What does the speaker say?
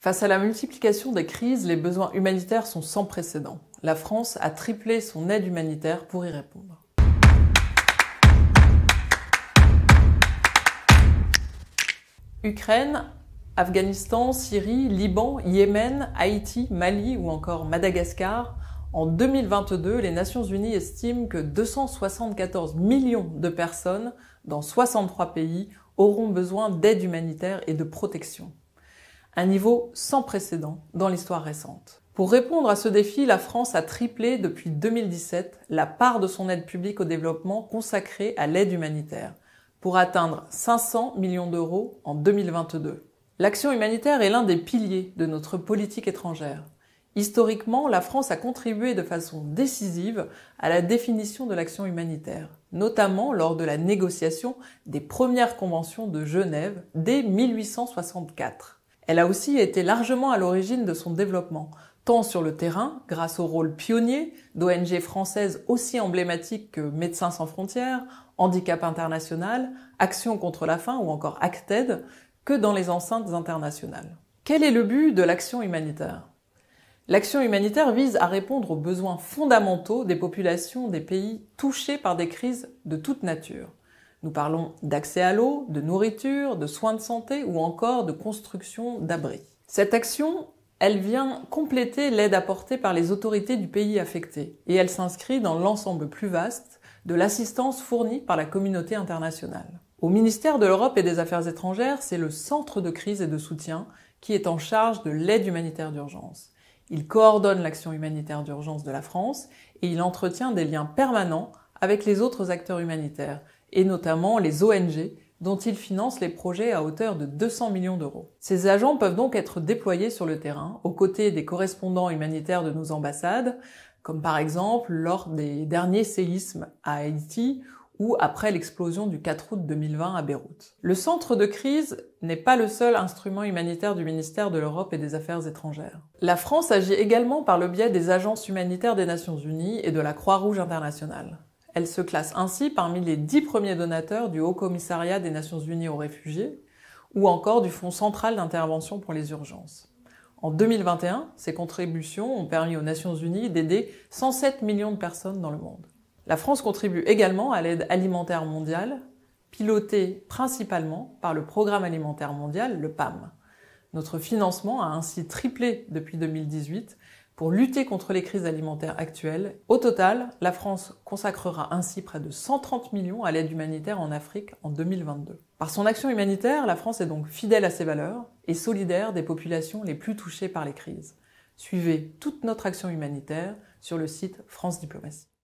Face à la multiplication des crises, les besoins humanitaires sont sans précédent. La France a triplé son aide humanitaire pour y répondre. Ukraine, Afghanistan, Syrie, Liban, Yémen, Haïti, Mali ou encore Madagascar, en 2022, les Nations Unies estiment que 274 millions de personnes dans 63 pays auront besoin d'aide humanitaire et de protection un niveau sans précédent dans l'histoire récente. Pour répondre à ce défi, la France a triplé depuis 2017 la part de son aide publique au développement consacrée à l'aide humanitaire, pour atteindre 500 millions d'euros en 2022. L'action humanitaire est l'un des piliers de notre politique étrangère. Historiquement, la France a contribué de façon décisive à la définition de l'action humanitaire, notamment lors de la négociation des premières conventions de Genève dès 1864. Elle a aussi été largement à l'origine de son développement, tant sur le terrain, grâce au rôle pionnier d'ONG françaises aussi emblématiques que Médecins sans frontières, Handicap international, Action contre la faim ou encore Acted, que dans les enceintes internationales. Quel est le but de l'action humanitaire L'action humanitaire vise à répondre aux besoins fondamentaux des populations des pays touchés par des crises de toute nature. Nous parlons d'accès à l'eau, de nourriture, de soins de santé ou encore de construction d'abris. Cette action, elle vient compléter l'aide apportée par les autorités du pays affecté et elle s'inscrit dans l'ensemble plus vaste de l'assistance fournie par la communauté internationale. Au ministère de l'Europe et des Affaires étrangères, c'est le centre de crise et de soutien qui est en charge de l'aide humanitaire d'urgence. Il coordonne l'action humanitaire d'urgence de la France et il entretient des liens permanents avec les autres acteurs humanitaires, et notamment les ONG, dont ils financent les projets à hauteur de 200 millions d'euros. Ces agents peuvent donc être déployés sur le terrain, aux côtés des correspondants humanitaires de nos ambassades, comme par exemple lors des derniers séismes à Haïti ou après l'explosion du 4 août 2020 à Beyrouth. Le centre de crise n'est pas le seul instrument humanitaire du ministère de l'Europe et des Affaires étrangères. La France agit également par le biais des agences humanitaires des Nations Unies et de la Croix-Rouge internationale. Elle se classe ainsi parmi les dix premiers donateurs du Haut Commissariat des Nations Unies aux réfugiés ou encore du Fonds central d'intervention pour les urgences. En 2021, ces contributions ont permis aux Nations Unies d'aider 107 millions de personnes dans le monde. La France contribue également à l'aide alimentaire mondiale, pilotée principalement par le Programme alimentaire mondial, le PAM. Notre financement a ainsi triplé depuis 2018 pour lutter contre les crises alimentaires actuelles. Au total, la France consacrera ainsi près de 130 millions à l'aide humanitaire en Afrique en 2022. Par son action humanitaire, la France est donc fidèle à ses valeurs et solidaire des populations les plus touchées par les crises. Suivez toute notre action humanitaire sur le site France Diplomatie.